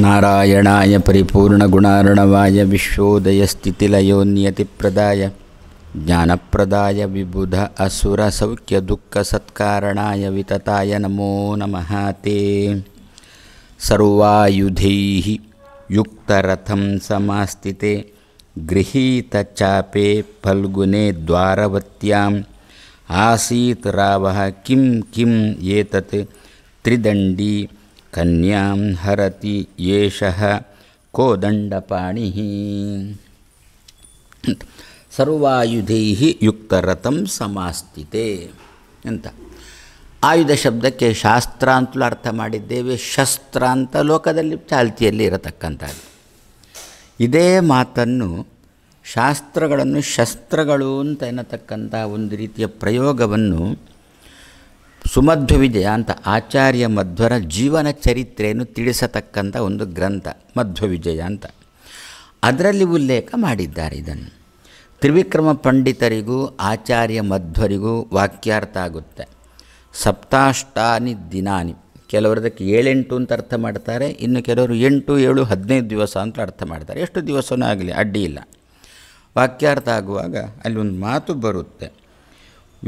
नारायणा नारायणाय परिपूर्णगुणार्णवाय विश्वोदयस्थितिलयो ज्ञान प्रदाय विबुध असुरसौख्यदुःखसत्कारणाय वितताय नमो नम ते सर्वायु युक्तरथम समास्थिते गृहीतचापे फल्गुने द्वारवत्याम् आसीत रावः किं किम् एतत् त्रिदण्डी ಕನ್ಯಾಂ ಹರತಿ ಯೇಷಃ ಕೋದಂಡಪಾಣಿ ಸರ್ವಾಯುಧೈ ಯುಕ್ತರಥಂ ಸಮಾಸ್ಥಿತೆ ಅಂತ ಆಯುಧ ಶಬ್ದಕ್ಕೆ ಶಾಸ್ತ್ರ ಅಂತಲೂ ಅರ್ಥ ಮಾಡಿದ್ದೇವೆ ಶಸ್ತ್ರ ಅಂತ ಲೋಕದಲ್ಲಿ ಚಾಲ್ತಿಯಲ್ಲಿ ಇರತಕ್ಕಂಥದ್ದು ಇದೇ ಮಾತನ್ನು ಶಾಸ್ತ್ರಗಳನ್ನು ಶಸ್ತ್ರಗಳು ಅಂತ ಎನ್ನತಕ್ಕಂಥ ಒಂದು ರೀತಿಯ ಪ್ರಯೋಗವನ್ನು ವಿಜಯ ಅಂತ ಆಚಾರ್ಯ ಮಧ್ವರ ಜೀವನ ಚರಿತ್ರೆಯನ್ನು ತಿಳಿಸತಕ್ಕಂಥ ಒಂದು ಗ್ರಂಥ ಮಧ್ವವಿಜಯ ಅಂತ ಅದರಲ್ಲಿ ಉಲ್ಲೇಖ ಮಾಡಿದ್ದಾರೆ ಇದನ್ನು ತ್ರಿವಿಕ್ರಮ ಪಂಡಿತರಿಗೂ ಆಚಾರ್ಯ ಮಧ್ವರಿಗೂ ವಾಕ್ಯಾರ್ಥ ಆಗುತ್ತೆ ಸಪ್ತಾಷ್ಟಾನಿ ದಿನಾನಿ ಕೆಲವರು ಅದಕ್ಕೆ ಏಳೆಂಟು ಅಂತ ಅರ್ಥ ಮಾಡ್ತಾರೆ ಇನ್ನು ಕೆಲವರು ಎಂಟು ಏಳು ಹದಿನೈದು ದಿವಸ ಅಂತ ಅರ್ಥ ಮಾಡ್ತಾರೆ ಎಷ್ಟು ದಿವಸವೂ ಆಗಲಿ ಅಡ್ಡಿ ಇಲ್ಲ ವಾಕ್ಯಾರ್ಥ ಆಗುವಾಗ ಅಲ್ಲಿ ಒಂದು ಮಾತು ಬರುತ್ತೆ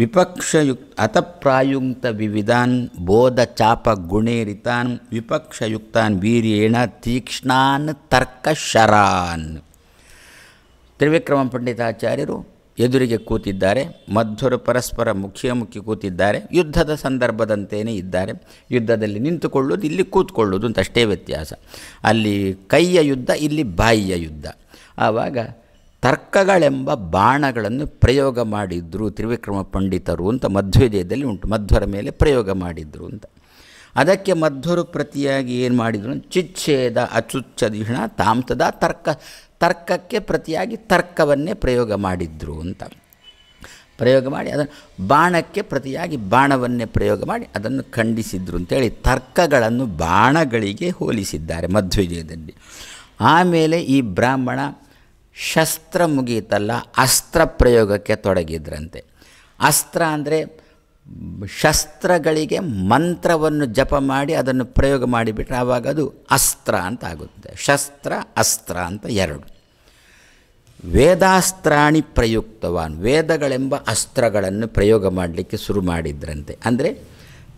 ವಿಪಕ್ಷಯುಕ್ ಅತಪ್ರಾಯುಕ್ತ ವಿವಿಧಾನ್ ಬೋಧ ಚಾಪ ಗುಣೇರಿತಾನ್ ವಿಪಕ್ಷಯುಕ್ತಾನ್ ವೀರ್ಯೇಣ ತೀಕ್ಷ್ಣಾನ್ ಶರಾನ್ ತ್ರಿವಿಕ್ರಮ ಪಂಡಿತಾಚಾರ್ಯರು ಎದುರಿಗೆ ಕೂತಿದ್ದಾರೆ ಮಧ್ವರು ಪರಸ್ಪರ ಮುಖ್ಯ ಕೂತಿದ್ದಾರೆ ಯುದ್ಧದ ಸಂದರ್ಭದಂತೆಯೇ ಇದ್ದಾರೆ ಯುದ್ಧದಲ್ಲಿ ನಿಂತುಕೊಳ್ಳೋದು ಇಲ್ಲಿ ಕೂತ್ಕೊಳ್ಳೋದು ಅಂತಷ್ಟೇ ವ್ಯತ್ಯಾಸ ಅಲ್ಲಿ ಕೈಯ ಯುದ್ಧ ಇಲ್ಲಿ ಬಾಯಿಯ ಯುದ್ಧ ಆವಾಗ ತರ್ಕಗಳೆಂಬ ಬಾಣಗಳನ್ನು ಪ್ರಯೋಗ ಮಾಡಿದ್ರು ತ್ರಿವಿಕ್ರಮ ಪಂಡಿತರು ಅಂತ ಮಧ್ವಜಯದಲ್ಲಿ ಉಂಟು ಮಧ್ವರ ಮೇಲೆ ಪ್ರಯೋಗ ಮಾಡಿದ್ರು ಅಂತ ಅದಕ್ಕೆ ಮಧ್ವರು ಪ್ರತಿಯಾಗಿ ಏನು ಮಾಡಿದ್ರು ಚಿಚ್ಛೇದ ಅಚುಚ್ಛದಿಣ ತಾಮ್ತದ ತರ್ಕ ತರ್ಕಕ್ಕೆ ಪ್ರತಿಯಾಗಿ ತರ್ಕವನ್ನೇ ಪ್ರಯೋಗ ಮಾಡಿದ್ರು ಅಂತ ಪ್ರಯೋಗ ಮಾಡಿ ಅದನ್ನು ಬಾಣಕ್ಕೆ ಪ್ರತಿಯಾಗಿ ಬಾಣವನ್ನೇ ಪ್ರಯೋಗ ಮಾಡಿ ಅದನ್ನು ಖಂಡಿಸಿದ್ರು ಅಂತೇಳಿ ತರ್ಕಗಳನ್ನು ಬಾಣಗಳಿಗೆ ಹೋಲಿಸಿದ್ದಾರೆ ಮಧ್ವಿಜಯದಲ್ಲಿ ಆಮೇಲೆ ಈ ಬ್ರಾಹ್ಮಣ ಶಸ್ತ್ರ ಮುಗಿಯಿತಲ್ಲ ಅಸ್ತ್ರ ಪ್ರಯೋಗಕ್ಕೆ ತೊಡಗಿದ್ರಂತೆ ಅಸ್ತ್ರ ಅಂದರೆ ಶಸ್ತ್ರಗಳಿಗೆ ಮಂತ್ರವನ್ನು ಜಪ ಮಾಡಿ ಅದನ್ನು ಪ್ರಯೋಗ ಮಾಡಿಬಿಟ್ರೆ ಆವಾಗ ಅದು ಅಸ್ತ್ರ ಅಂತ ಆಗುತ್ತೆ ಶಸ್ತ್ರ ಅಸ್ತ್ರ ಅಂತ ಎರಡು ವೇದಾಸ್ತ್ರಾಣಿ ಪ್ರಯುಕ್ತವಾನ್ ವೇದಗಳೆಂಬ ಅಸ್ತ್ರಗಳನ್ನು ಪ್ರಯೋಗ ಮಾಡಲಿಕ್ಕೆ ಶುರು ಮಾಡಿದ್ರಂತೆ ಅಂದರೆ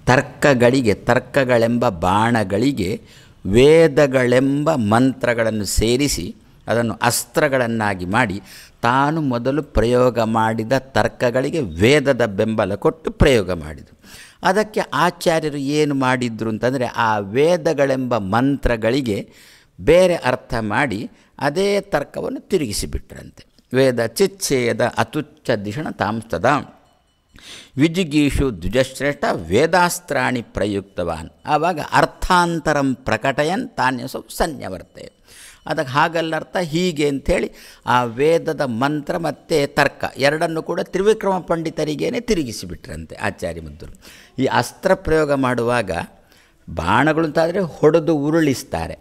ತರ್ಕಗಳಿಗೆ ತರ್ಕಗಳೆಂಬ ಬಾಣಗಳಿಗೆ ವೇದಗಳೆಂಬ ಮಂತ್ರಗಳನ್ನು ಸೇರಿಸಿ ಅದನ್ನು ಅಸ್ತ್ರಗಳನ್ನಾಗಿ ಮಾಡಿ ತಾನು ಮೊದಲು ಪ್ರಯೋಗ ಮಾಡಿದ ತರ್ಕಗಳಿಗೆ ವೇದದ ಬೆಂಬಲ ಕೊಟ್ಟು ಪ್ರಯೋಗ ಮಾಡಿದರು ಅದಕ್ಕೆ ಆಚಾರ್ಯರು ಏನು ಮಾಡಿದ್ರು ಅಂತಂದರೆ ಆ ವೇದಗಳೆಂಬ ಮಂತ್ರಗಳಿಗೆ ಬೇರೆ ಅರ್ಥ ಮಾಡಿ ಅದೇ ತರ್ಕವನ್ನು ತಿರುಗಿಸಿಬಿಟ್ರಂತೆ ವೇದ ಚಿಚ್ಛೇದ ಅತುಚ್ಛ ದಿಷಣ ತಾಂಸ್ತದ ವಿಜಿಗೀಷು ದ್ವಿಜಶ್ರೇಷ್ಠ ವೇದಾಸ್ತ್ರಾಣಿ ಪ್ರಯುಕ್ತವಾನ್ ಆವಾಗ ಅರ್ಥಾಂತರಂ ಪ್ರಕಟಯನ್ ತಾನ್ಯಸೌ ಸನ್ಯವರ್ತೆ ಅದಕ್ಕೆ ಹಾಗಲ್ಲರ್ಥ ಅರ್ಥ ಹೀಗೆ ಅಂಥೇಳಿ ಆ ವೇದದ ಮಂತ್ರ ಮತ್ತು ತರ್ಕ ಎರಡನ್ನು ಕೂಡ ತ್ರಿವಿಕ್ರಮ ಪಂಡಿತರಿಗೇನೆ ತಿರುಗಿಸಿಬಿಟ್ರಂತೆ ಆಚಾರ್ಯ ಮುದ್ದರು ಈ ಅಸ್ತ್ರ ಪ್ರಯೋಗ ಮಾಡುವಾಗ ಬಾಣಗಳು ಅಂತಾದರೆ ಹೊಡೆದು ಉರುಳಿಸ್ತಾರೆ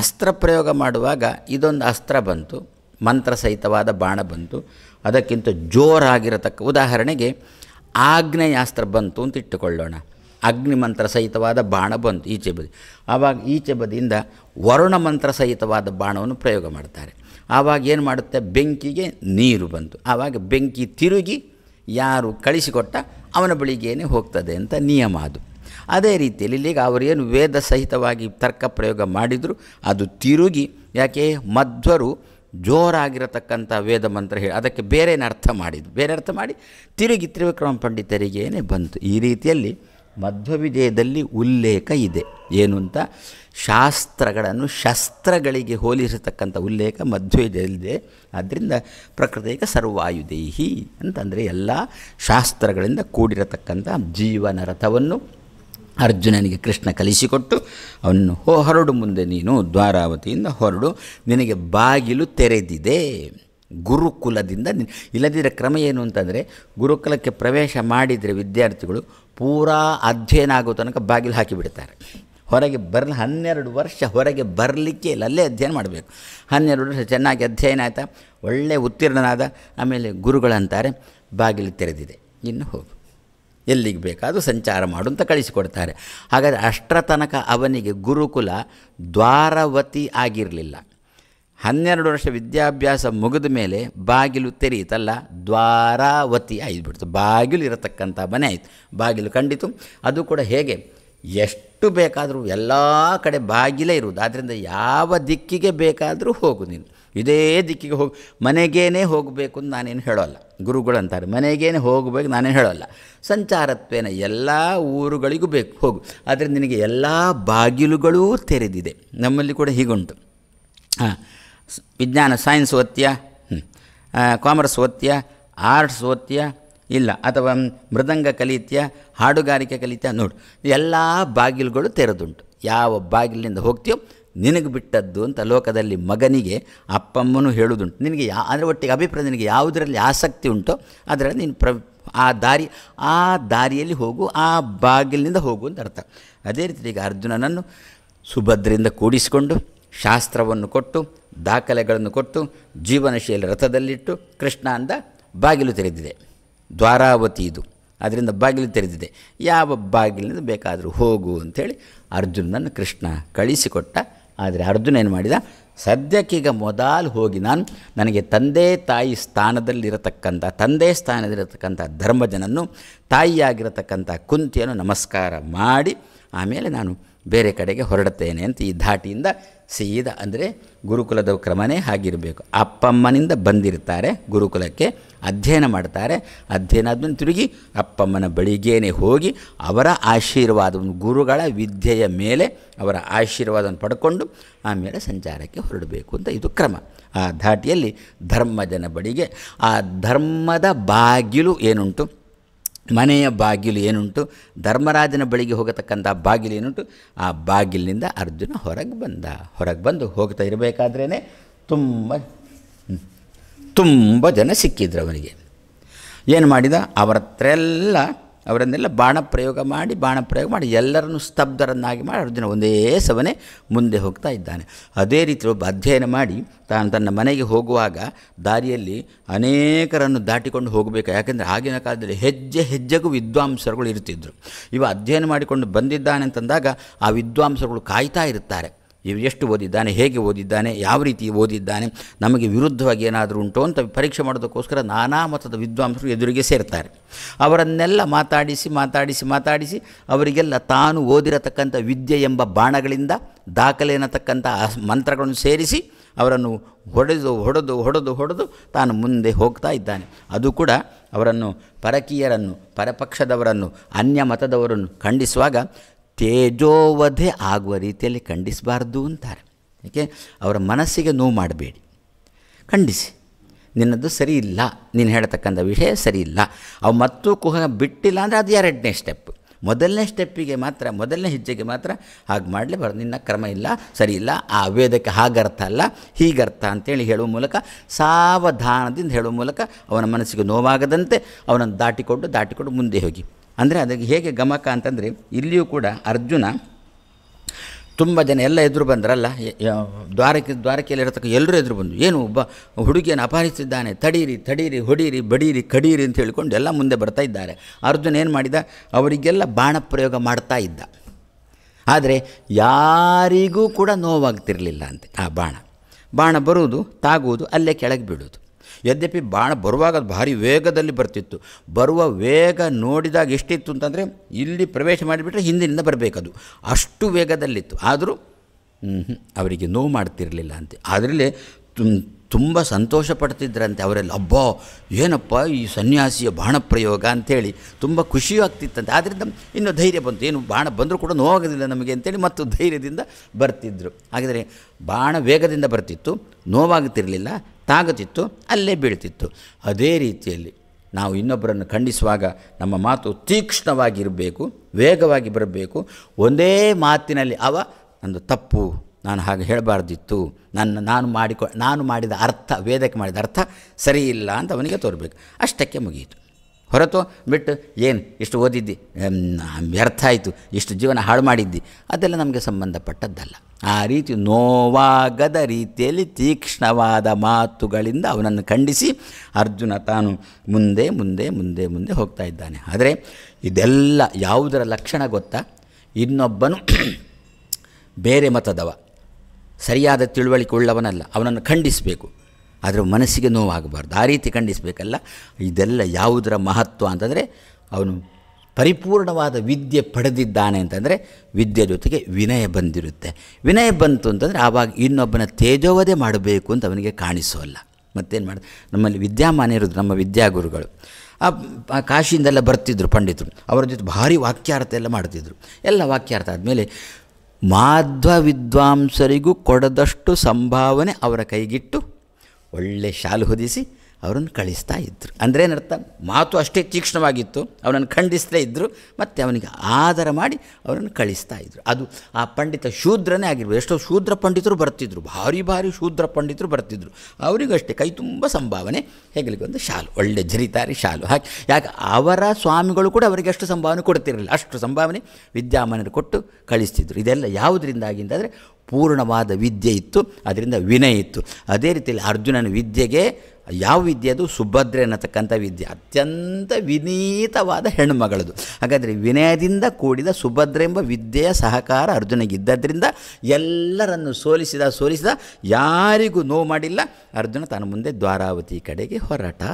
ಅಸ್ತ್ರ ಪ್ರಯೋಗ ಮಾಡುವಾಗ ಇದೊಂದು ಅಸ್ತ್ರ ಬಂತು ಮಂತ್ರ ಸಹಿತವಾದ ಬಾಣ ಬಂತು ಅದಕ್ಕಿಂತ ಜೋರಾಗಿರತಕ್ಕ ಉದಾಹರಣೆಗೆ ಆಗ್ನೇಯ ಅಸ್ತ್ರ ಬಂತು ಅಂತ ಇಟ್ಟುಕೊಳ್ಳೋಣ ಅಗ್ನಿ ಮಂತ್ರ ಸಹಿತವಾದ ಬಾಣ ಬಂತು ಈಚೆ ಬದಿ ಆವಾಗ ಈಚೆ ಬದಿಯಿಂದ ವರುಣ ಮಂತ್ರ ಸಹಿತವಾದ ಬಾಣವನ್ನು ಪ್ರಯೋಗ ಮಾಡ್ತಾರೆ ಆವಾಗ ಏನು ಮಾಡುತ್ತೆ ಬೆಂಕಿಗೆ ನೀರು ಬಂತು ಆವಾಗ ಬೆಂಕಿ ತಿರುಗಿ ಯಾರು ಕಳಿಸಿಕೊಟ್ಟ ಅವನ ಬಳಿಗೇನೆ ಹೋಗ್ತದೆ ಅಂತ ನಿಯಮ ಅದು ಅದೇ ರೀತಿಯಲ್ಲಿ ಇಲ್ಲಿಗೆ ಅವರೇನು ವೇದ ಸಹಿತವಾಗಿ ತರ್ಕ ಪ್ರಯೋಗ ಮಾಡಿದರು ಅದು ತಿರುಗಿ ಯಾಕೆ ಮಧ್ವರು ಜೋರಾಗಿರತಕ್ಕಂಥ ವೇದ ಮಂತ್ರ ಹೇಳಿ ಅದಕ್ಕೆ ಬೇರೆ ಅರ್ಥ ಮಾಡಿದ್ದು ಬೇರೆ ಅರ್ಥ ಮಾಡಿ ತಿರುಗಿ ತ್ರಿವಿಕ್ರಮ ಪಂಡಿತರಿಗೇನೆ ಬಂತು ಈ ರೀತಿಯಲ್ಲಿ ಮಧ್ವವಿಜಯದಲ್ಲಿ ಉಲ್ಲೇಖ ಇದೆ ಏನು ಅಂತ ಶಾಸ್ತ್ರಗಳನ್ನು ಶಸ್ತ್ರಗಳಿಗೆ ಹೋಲಿಸತಕ್ಕಂಥ ಉಲ್ಲೇಖ ಮಧ್ವವಿಜಯದಲ್ಲಿದೆ ಆದ್ದರಿಂದ ಪ್ರಕೃತಿಕ ಸರ್ವಾಯುದೇಹಿ ಅಂತಂದರೆ ಎಲ್ಲ ಶಾಸ್ತ್ರಗಳಿಂದ ಕೂಡಿರತಕ್ಕಂಥ ಜೀವನ ರಥವನ್ನು ಅರ್ಜುನನಿಗೆ ಕೃಷ್ಣ ಕಲಿಸಿಕೊಟ್ಟು ಅವನು ಹೊರಡು ಮುಂದೆ ನೀನು ದ್ವಾರಾವತಿಯಿಂದ ಹೊರಡು ನಿನಗೆ ಬಾಗಿಲು ತೆರೆದಿದೆ ಗುರುಕುಲದಿಂದ ಇಲ್ಲದಿದ್ದರೆ ಕ್ರಮ ಏನು ಅಂತಂದರೆ ಗುರುಕುಲಕ್ಕೆ ಪ್ರವೇಶ ಮಾಡಿದರೆ ವಿದ್ಯಾರ್ಥಿಗಳು ಪೂರಾ ಅಧ್ಯಯನ ಆಗೋ ತನಕ ಬಾಗಿಲು ಹಾಕಿಬಿಡ್ತಾರೆ ಹೊರಗೆ ಬರಲಿ ಹನ್ನೆರಡು ವರ್ಷ ಹೊರಗೆ ಬರಲಿಕ್ಕೆ ಇಲ್ಲ ಅಲ್ಲೇ ಅಧ್ಯಯನ ಮಾಡಬೇಕು ಹನ್ನೆರಡು ವರ್ಷ ಚೆನ್ನಾಗಿ ಅಧ್ಯಯನ ಆಯಿತಾ ಒಳ್ಳೆಯ ಉತ್ತೀರ್ಣನಾದ ಆಮೇಲೆ ಗುರುಗಳಂತಾರೆ ಬಾಗಿಲು ತೆರೆದಿದೆ ಇನ್ನು ಹೋಗು ಎಲ್ಲಿಗೆ ಬೇಕಾದರೂ ಸಂಚಾರ ಮಾಡು ಅಂತ ಕಳಿಸಿಕೊಡ್ತಾರೆ ಹಾಗಾದರೆ ಅಷ್ಟರ ತನಕ ಅವನಿಗೆ ಗುರುಕುಲ ದ್ವಾರವತಿ ಆಗಿರಲಿಲ್ಲ ಹನ್ನೆರಡು ವರ್ಷ ವಿದ್ಯಾಭ್ಯಾಸ ಮುಗಿದ ಮೇಲೆ ಬಾಗಿಲು ತೆರೆಯಿತಲ್ಲ ದ್ವಾರಾವತಿ ಬಿಡ್ತು ಬಾಗಿಲು ಇರತಕ್ಕಂಥ ಮನೆ ಆಯಿತು ಬಾಗಿಲು ಖಂಡಿತು ಅದು ಕೂಡ ಹೇಗೆ ಎಷ್ಟು ಬೇಕಾದರೂ ಎಲ್ಲ ಕಡೆ ಬಾಗಿಲೇ ಇರುವುದು ಆದ್ದರಿಂದ ಯಾವ ದಿಕ್ಕಿಗೆ ಬೇಕಾದರೂ ಹೋಗು ನೀನು ಇದೇ ದಿಕ್ಕಿಗೆ ಹೋಗಿ ಮನೆಗೇನೆ ಹೋಗಬೇಕು ಅಂತ ನಾನೇನು ಹೇಳೋಲ್ಲ ಗುರುಗಳು ಅಂತಾರೆ ಮನೆಗೇನೆ ಹೋಗಬೇಕು ನಾನೇನು ಹೇಳೋಲ್ಲ ಸಂಚಾರತ್ವೇನ ಎಲ್ಲ ಊರುಗಳಿಗೂ ಬೇಕು ಹೋಗು ಆದರೆ ನಿನಗೆ ಎಲ್ಲ ಬಾಗಿಲುಗಳೂ ತೆರೆದಿದೆ ನಮ್ಮಲ್ಲಿ ಕೂಡ ಹೀಗುಂಟು ಹಾಂ ವಿಜ್ಞಾನ ಸೈನ್ಸ್ ಓದ್ತೀಯ ಕಾಮರ್ಸ್ ಓದ್ತೀಯ ಆರ್ಟ್ಸ್ ಓದ್ತೀಯ ಇಲ್ಲ ಅಥವಾ ಮೃದಂಗ ಕಲಿತ್ಯ ಹಾಡುಗಾರಿಕೆ ಕಲಿತ್ಯ ನೋಡು ಎಲ್ಲ ಬಾಗಿಲುಗಳು ತೆರೆದುಂಟು ಯಾವ ಬಾಗಿಲಿನಿಂದ ಹೋಗ್ತೀಯೋ ನಿನಗೆ ಬಿಟ್ಟದ್ದು ಅಂತ ಲೋಕದಲ್ಲಿ ಮಗನಿಗೆ ಅಪ್ಪಮ್ಮನೂ ಹೇಳುವುದುಂಟು ನಿನಗೆ ಯಾ ಅದರ ಒಟ್ಟಿಗೆ ಅಭಿಪ್ರಾಯ ನಿನಗೆ ಯಾವುದರಲ್ಲಿ ಆಸಕ್ತಿ ಉಂಟೋ ಅದರಲ್ಲಿ ನೀನು ಪ್ರ ಆ ದಾರಿ ಆ ದಾರಿಯಲ್ಲಿ ಹೋಗು ಆ ಬಾಗಿಲಿನಿಂದ ಹೋಗು ಅಂತ ಅರ್ಥ ಅದೇ ರೀತಿ ಈಗ ಅರ್ಜುನನನ್ನು ಸುಭದ್ರಿಂದ ಕೂಡಿಸಿಕೊಂಡು ಶಾಸ್ತ್ರವನ್ನು ಕೊಟ್ಟು ದಾಖಲೆಗಳನ್ನು ಕೊಟ್ಟು ಜೀವನಶೈಲಿ ರಥದಲ್ಲಿಟ್ಟು ಕೃಷ್ಣ ಅಂದ ಬಾಗಿಲು ತೆರೆದಿದೆ ದ್ವಾರಾವತಿ ಇದು ಅದರಿಂದ ಬಾಗಿಲು ತೆರೆದಿದೆ ಯಾವ ಬಾಗಿಲಿನಿಂದ ಬೇಕಾದರೂ ಹೋಗು ಅಂಥೇಳಿ ಅರ್ಜುನನ್ನು ಕೃಷ್ಣ ಕಳಿಸಿಕೊಟ್ಟ ಆದರೆ ಅರ್ಜುನ ಏನು ಮಾಡಿದ ಸದ್ಯಕ್ಕೀಗ ಮೊದಲು ಹೋಗಿ ನಾನು ನನಗೆ ತಂದೆ ತಾಯಿ ಸ್ಥಾನದಲ್ಲಿರತಕ್ಕಂಥ ತಂದೆ ಸ್ಥಾನದಲ್ಲಿರತಕ್ಕಂಥ ಧರ್ಮಜನನ್ನು ತಾಯಿಯಾಗಿರತಕ್ಕಂಥ ಕುಂತಿಯನ್ನು ನಮಸ್ಕಾರ ಮಾಡಿ ಆಮೇಲೆ ನಾನು ಬೇರೆ ಕಡೆಗೆ ಹೊರಡುತ್ತೇನೆ ಅಂತ ಈ ಧಾಟಿಯಿಂದ ಸೀದ ಅಂದರೆ ಗುರುಕುಲದ ಕ್ರಮನೇ ಆಗಿರಬೇಕು ಅಪ್ಪಮ್ಮನಿಂದ ಬಂದಿರ್ತಾರೆ ಗುರುಕುಲಕ್ಕೆ ಅಧ್ಯಯನ ಮಾಡ್ತಾರೆ ಅಧ್ಯಯನ ಆದ್ಮೇಲೆ ತಿರುಗಿ ಅಪ್ಪಮ್ಮನ ಬಳಿಗೇನೆ ಹೋಗಿ ಅವರ ಆಶೀರ್ವಾದವನ್ನು ಗುರುಗಳ ವಿದ್ಯೆಯ ಮೇಲೆ ಅವರ ಆಶೀರ್ವಾದವನ್ನು ಪಡ್ಕೊಂಡು ಆಮೇಲೆ ಸಂಚಾರಕ್ಕೆ ಹೊರಡಬೇಕು ಅಂತ ಇದು ಕ್ರಮ ಆ ಧಾಟಿಯಲ್ಲಿ ಧರ್ಮಜನ ಬಳಿಗೆ ಆ ಧರ್ಮದ ಬಾಗಿಲು ಏನುಂಟು ಮನೆಯ ಬಾಗಿಲು ಏನುಂಟು ಧರ್ಮರಾಜನ ಬಳಿಗೆ ಹೋಗತಕ್ಕಂಥ ಬಾಗಿಲು ಏನುಂಟು ಆ ಬಾಗಿಲಿನಿಂದ ಅರ್ಜುನ ಹೊರಗೆ ಬಂದ ಹೊರಗೆ ಬಂದು ಹೋಗ್ತಾ ಇರಬೇಕಾದ್ರೇ ತುಂಬ ತುಂಬ ಜನ ಸಿಕ್ಕಿದ್ರು ಅವನಿಗೆ ಏನು ಮಾಡಿದ ಅವರ ಎಲ್ಲ ಅವರನ್ನೆಲ್ಲ ಬಾಣ ಪ್ರಯೋಗ ಮಾಡಿ ಬಾಣ ಪ್ರಯೋಗ ಮಾಡಿ ಎಲ್ಲರನ್ನು ಸ್ತಬ್ಧರನ್ನಾಗಿ ಮಾಡಿ ಅರ್ಜುನ ಒಂದೇ ಸವನೆ ಮುಂದೆ ಹೋಗ್ತಾ ಇದ್ದಾನೆ ಅದೇ ರೀತಿ ಒಬ್ಬ ಅಧ್ಯಯನ ಮಾಡಿ ತಾನು ತನ್ನ ಮನೆಗೆ ಹೋಗುವಾಗ ದಾರಿಯಲ್ಲಿ ಅನೇಕರನ್ನು ದಾಟಿಕೊಂಡು ಹೋಗಬೇಕು ಯಾಕೆಂದರೆ ಆಗಿನ ಕಾಲದಲ್ಲಿ ಹೆಜ್ಜೆ ಹೆಜ್ಜೆಗೂ ವಿದ್ವಾಂಸರುಗಳು ಇರ್ತಿದ್ರು ಇವ ಅಧ್ಯಯನ ಮಾಡಿಕೊಂಡು ಬಂದಿದ್ದಾನೆ ಅಂತಂದಾಗ ಆ ವಿದ್ವಾಂಸರುಗಳು ಕಾಯ್ತಾ ಇರ್ತಾರೆ ಎಷ್ಟು ಓದಿದ್ದಾನೆ ಹೇಗೆ ಓದಿದ್ದಾನೆ ಯಾವ ರೀತಿ ಓದಿದ್ದಾನೆ ನಮಗೆ ವಿರುದ್ಧವಾಗಿ ಏನಾದರೂ ಉಂಟು ಅಂತ ಪರೀಕ್ಷೆ ಮಾಡೋದಕ್ಕೋಸ್ಕರ ನಾನಾ ಮತದ ವಿದ್ವಾಂಸರು ಎದುರಿಗೆ ಸೇರ್ತಾರೆ ಅವರನ್ನೆಲ್ಲ ಮಾತಾಡಿಸಿ ಮಾತಾಡಿಸಿ ಮಾತಾಡಿಸಿ ಅವರಿಗೆಲ್ಲ ತಾನು ಓದಿರತಕ್ಕಂಥ ವಿದ್ಯೆ ಎಂಬ ಬಾಣಗಳಿಂದ ಅನ್ನತಕ್ಕಂಥ ಮಂತ್ರಗಳನ್ನು ಸೇರಿಸಿ ಅವರನ್ನು ಹೊಡೆದು ಹೊಡೆದು ಹೊಡೆದು ಹೊಡೆದು ತಾನು ಮುಂದೆ ಹೋಗ್ತಾ ಇದ್ದಾನೆ ಅದು ಕೂಡ ಅವರನ್ನು ಪರಕೀಯರನ್ನು ಪರಪಕ್ಷದವರನ್ನು ಅನ್ಯ ಮತದವರನ್ನು ಖಂಡಿಸುವಾಗ ತೇಜೋವಧೆ ಆಗುವ ರೀತಿಯಲ್ಲಿ ಖಂಡಿಸಬಾರ್ದು ಅಂತಾರೆ ಏಕೆ ಅವರ ಮನಸ್ಸಿಗೆ ನೋವು ಮಾಡಬೇಡಿ ಖಂಡಿಸಿ ನಿನ್ನದು ಸರಿ ಇಲ್ಲ ನೀನು ಹೇಳ್ತಕ್ಕಂಥ ವಿಷಯ ಸರಿ ಇಲ್ಲ ಅವು ಮತ್ತೂ ಕುಹ ಬಿಟ್ಟಿಲ್ಲ ಅಂದರೆ ಅದು ಎರಡನೇ ಸ್ಟೆಪ್ ಮೊದಲನೇ ಸ್ಟೆಪ್ಪಿಗೆ ಮಾತ್ರ ಮೊದಲನೇ ಹೆಜ್ಜೆಗೆ ಮಾತ್ರ ಹಾಗೆ ಮಾಡಲೇಬಾರ್ದು ನಿನ್ನ ಕ್ರಮ ಇಲ್ಲ ಸರಿ ಇಲ್ಲ ಆ ವೇದಕ್ಕೆ ಹಾಗರ್ಥ ಅಲ್ಲ ಹೀಗರ್ಥ ಅಂತೇಳಿ ಹೇಳುವ ಮೂಲಕ ಸಾವಧಾನದಿಂದ ಹೇಳುವ ಮೂಲಕ ಅವನ ಮನಸ್ಸಿಗೆ ನೋವಾಗದಂತೆ ಅವನನ್ನು ದಾಟಿಕೊಂಡು ದಾಟಿಕೊಂಡು ಮುಂದೆ ಹೋಗಿ ಅಂದರೆ ಅದಕ್ಕೆ ಹೇಗೆ ಗಮಕ ಅಂತಂದರೆ ಇಲ್ಲಿಯೂ ಕೂಡ ಅರ್ಜುನ ತುಂಬ ಜನ ಎಲ್ಲ ಎದುರು ಬಂದ್ರಲ್ಲ ದ್ವಾರಕೆ ದ್ವಾರಕೆಯಲ್ಲಿರತಕ್ಕ ಎಲ್ಲರೂ ಎದುರು ಬಂದು ಏನು ಒಬ್ಬ ಹುಡುಗಿಯನ್ನು ಅಪಹರಿಸಿದ್ದಾನೆ ತಡೀರಿ ತಡೀರಿ ಹೊಡೀರಿ ಬಡೀರಿ ಕಡೀರಿ ಅಂತ ಹೇಳಿಕೊಂಡು ಎಲ್ಲ ಮುಂದೆ ಬರ್ತಾ ಇದ್ದಾರೆ ಅರ್ಜುನ ಏನು ಮಾಡಿದ ಅವರಿಗೆಲ್ಲ ಬಾಣ ಪ್ರಯೋಗ ಮಾಡ್ತಾ ಇದ್ದ ಆದರೆ ಯಾರಿಗೂ ಕೂಡ ನೋವಾಗ್ತಿರಲಿಲ್ಲ ಅಂತೆ ಆ ಬಾಣ ಬಾಣ ಬರುವುದು ತಾಗುವುದು ಅಲ್ಲೇ ಕೆಳಗೆ ಬಿಡೋದು ಯದ್ಯಪಿ ಬಾಣ ಬರುವಾಗ ಅದು ಭಾರಿ ವೇಗದಲ್ಲಿ ಬರ್ತಿತ್ತು ಬರುವ ವೇಗ ನೋಡಿದಾಗ ಎಷ್ಟಿತ್ತು ಅಂತಂದರೆ ಇಲ್ಲಿ ಪ್ರವೇಶ ಮಾಡಿಬಿಟ್ರೆ ಹಿಂದಿನಿಂದ ಬರಬೇಕದು ಅಷ್ಟು ವೇಗದಲ್ಲಿತ್ತು ಆದರೂ ಅವರಿಗೆ ನೋವು ಮಾಡ್ತಿರಲಿಲ್ಲ ಅಂತ ಅದರಲ್ಲಿ ತುಂಬ ಸಂತೋಷ ಪಡ್ತಿದ್ರಂತೆ ಅವರೆಲ್ಲ ಅಬ್ಬಾ ಏನಪ್ಪ ಈ ಸನ್ಯಾಸಿಯ ಬಾಣ ಪ್ರಯೋಗ ಅಂಥೇಳಿ ತುಂಬ ಖುಷಿಯೂ ಆಗ್ತಿತ್ತಂತೆ ಆದ್ದರಿಂದ ಇನ್ನೂ ಧೈರ್ಯ ಬಂತು ಏನು ಬಾಣ ಬಂದರೂ ಕೂಡ ನೋವಾಗೋದಿಲ್ಲ ನಮಗೆ ಅಂತೇಳಿ ಮತ್ತು ಧೈರ್ಯದಿಂದ ಬರ್ತಿದ್ದರು ಹಾಗಿದ್ರೆ ಬಾಣ ವೇಗದಿಂದ ಬರ್ತಿತ್ತು ನೋವಾಗುತ್ತಿರಲಿಲ್ಲ ತಾಗುತ್ತಿತ್ತು ಅಲ್ಲೇ ಬೀಳ್ತಿತ್ತು ಅದೇ ರೀತಿಯಲ್ಲಿ ನಾವು ಇನ್ನೊಬ್ಬರನ್ನು ಖಂಡಿಸುವಾಗ ನಮ್ಮ ಮಾತು ತೀಕ್ಷ್ಣವಾಗಿರಬೇಕು ವೇಗವಾಗಿ ಬರಬೇಕು ಒಂದೇ ಮಾತಿನಲ್ಲಿ ಅವ ನಂದು ತಪ್ಪು ನಾನು ಹಾಗೆ ಹೇಳಬಾರ್ದಿತ್ತು ನನ್ನ ನಾನು ಮಾಡಿಕೊ ನಾನು ಮಾಡಿದ ಅರ್ಥ ವೇದಕ್ಕೆ ಮಾಡಿದ ಅರ್ಥ ಸರಿಯಿಲ್ಲ ಅಂತ ಅವನಿಗೆ ತೋರಬೇಕು ಅಷ್ಟಕ್ಕೆ ಮುಗಿಯಿತು ಹೊರತು ಬಿಟ್ಟು ಏನು ಇಷ್ಟು ಓದಿದ್ದಿ ವ್ಯರ್ಥ ಆಯಿತು ಇಷ್ಟು ಜೀವನ ಹಾಳು ಮಾಡಿದ್ದಿ ಅದೆಲ್ಲ ನಮಗೆ ಸಂಬಂಧಪಟ್ಟದ್ದಲ್ಲ ಆ ರೀತಿ ನೋವಾಗದ ರೀತಿಯಲ್ಲಿ ತೀಕ್ಷ್ಣವಾದ ಮಾತುಗಳಿಂದ ಅವನನ್ನು ಖಂಡಿಸಿ ಅರ್ಜುನ ತಾನು ಮುಂದೆ ಮುಂದೆ ಮುಂದೆ ಮುಂದೆ ಹೋಗ್ತಾ ಇದ್ದಾನೆ ಆದರೆ ಇದೆಲ್ಲ ಯಾವುದರ ಲಕ್ಷಣ ಗೊತ್ತಾ ಇನ್ನೊಬ್ಬನು ಬೇರೆ ಮತದವ ಸರಿಯಾದ ತಿಳುವಳಿಕೆ ಉಳ್ಳವನಲ್ಲ ಅವನನ್ನು ಖಂಡಿಸಬೇಕು ಆದರೆ ಮನಸ್ಸಿಗೆ ನೋವಾಗಬಾರ್ದು ಆ ರೀತಿ ಖಂಡಿಸಬೇಕಲ್ಲ ಇದೆಲ್ಲ ಯಾವುದರ ಮಹತ್ವ ಅಂತಂದರೆ ಅವನು ಪರಿಪೂರ್ಣವಾದ ವಿದ್ಯೆ ಪಡೆದಿದ್ದಾನೆ ಅಂತಂದರೆ ವಿದ್ಯೆ ಜೊತೆಗೆ ವಿನಯ ಬಂದಿರುತ್ತೆ ವಿನಯ ಬಂತು ಅಂತಂದರೆ ಆವಾಗ ಇನ್ನೊಬ್ಬನ ತೇಜೋವಧೆ ಮಾಡಬೇಕು ಅಂತ ಅವನಿಗೆ ಕಾಣಿಸೋಲ್ಲ ಮತ್ತೇನು ಮಾಡೋದು ನಮ್ಮಲ್ಲಿ ವಿದ್ಯಾಮಾನ ಇರೋದು ನಮ್ಮ ವಿದ್ಯಾಗುರುಗಳು ಆ ಕಾಶಿಯಿಂದೆಲ್ಲ ಬರ್ತಿದ್ರು ಪಂಡಿತರು ಅವರ ಜೊತೆ ಭಾರಿ ವಾಕ್ಯಾರ್ಥ ಎಲ್ಲ ಮಾಡ್ತಿದ್ರು ಎಲ್ಲ ವಾಕ್ಯಾರ್ಥ ಆದಮೇಲೆ ಮಾಧ್ವ ವಿದ್ವಾಂಸರಿಗೂ ಕೊಡದಷ್ಟು ಸಂಭಾವನೆ ಅವರ ಕೈಗಿಟ್ಟು ಒಳ್ಳೆ ಶಾಲು ಹೊದಿಸಿ ಅವರನ್ನು ಕಳಿಸ್ತಾ ಇದ್ದರು ಅಂದರೆ ಏನರ್ಥ ಮಾತು ಅಷ್ಟೇ ತೀಕ್ಷ್ಣವಾಗಿತ್ತು ಅವನನ್ನು ಖಂಡಿಸ್ತಾ ಇದ್ದರು ಮತ್ತು ಅವನಿಗೆ ಆಧಾರ ಮಾಡಿ ಅವರನ್ನು ಕಳಿಸ್ತಾ ಇದ್ದರು ಅದು ಆ ಪಂಡಿತ ಶೂದ್ರನೇ ಆಗಿರ್ಬೋದು ಎಷ್ಟೋ ಶೂದ್ರ ಪಂಡಿತರು ಬರ್ತಿದ್ರು ಭಾರಿ ಭಾರಿ ಶೂದ್ರ ಪಂಡಿತರು ಬರ್ತಿದ್ರು ಅವರಿಗಷ್ಟೇ ಅಷ್ಟೇ ಕೈ ತುಂಬ ಸಂಭಾವನೆ ಒಂದು ಶಾಲು ಒಳ್ಳೆ ಜರಿತಾರಿ ಶಾಲು ಹಾಗೆ ಯಾಕೆ ಅವರ ಸ್ವಾಮಿಗಳು ಕೂಡ ಅವರಿಗೆ ಅಷ್ಟು ಸಂಭಾವನೆ ಕೊಡ್ತಿರಲಿಲ್ಲ ಅಷ್ಟು ಸಂಭಾವನೆ ವಿದ್ಯಾಮಾನರು ಕೊಟ್ಟು ಕಳಿಸ್ತಿದ್ರು ಇದೆಲ್ಲ ಯಾವುದರಿಂದಾಗಿ ಅಂತಂದರೆ ಪೂರ್ಣವಾದ ವಿದ್ಯೆ ಇತ್ತು ಅದರಿಂದ ವಿನಯ ಇತ್ತು ಅದೇ ರೀತಿಯಲ್ಲಿ ಅರ್ಜುನನ ವಿದ್ಯೆಗೆ ಯಾವ ವಿದ್ಯೆ ಅದು ಸುಭದ್ರೆ ಅನ್ನತಕ್ಕಂಥ ವಿದ್ಯೆ ಅತ್ಯಂತ ವಿನೀತವಾದ ಹೆಣ್ಣುಮಗಳದು ಹಾಗಾದರೆ ವಿನಯದಿಂದ ಕೂಡಿದ ಸುಭದ್ರೆ ಎಂಬ ವಿದ್ಯೆಯ ಸಹಕಾರ ಅರ್ಜುನಗಿದ್ದರಿಂದ ಎಲ್ಲರನ್ನು ಸೋಲಿಸಿದ ಸೋಲಿಸಿದ ಯಾರಿಗೂ ನೋವು ಮಾಡಿಲ್ಲ ಅರ್ಜುನ ತನ್ನ ಮುಂದೆ ದ್ವಾರಾವತಿ ಕಡೆಗೆ ಹೊರಟ